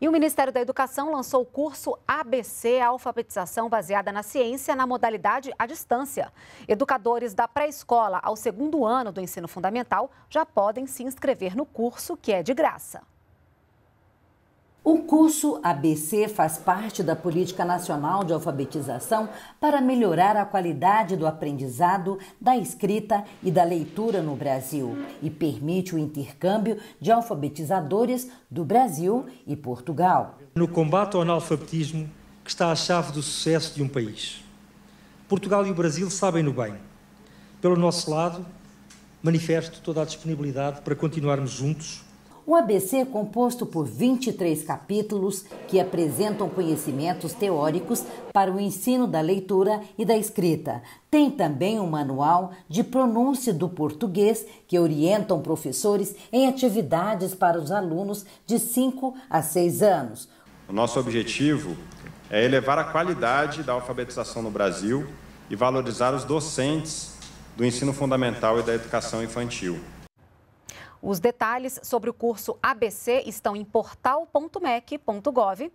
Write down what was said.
E o Ministério da Educação lançou o curso ABC Alfabetização Baseada na Ciência na modalidade à distância. Educadores da pré-escola ao segundo ano do ensino fundamental já podem se inscrever no curso, que é de graça. O curso ABC faz parte da Política Nacional de Alfabetização para melhorar a qualidade do aprendizado, da escrita e da leitura no Brasil e permite o intercâmbio de alfabetizadores do Brasil e Portugal. No combate ao analfabetismo que está a chave do sucesso de um país. Portugal e o Brasil sabem-no bem. Pelo nosso lado, manifesto toda a disponibilidade para continuarmos juntos o ABC é composto por 23 capítulos que apresentam conhecimentos teóricos para o ensino da leitura e da escrita. Tem também um manual de pronúncia do português que orientam professores em atividades para os alunos de 5 a 6 anos. O nosso objetivo é elevar a qualidade da alfabetização no Brasil e valorizar os docentes do ensino fundamental e da educação infantil. Os detalhes sobre o curso ABC estão em portal.mec.gov.br.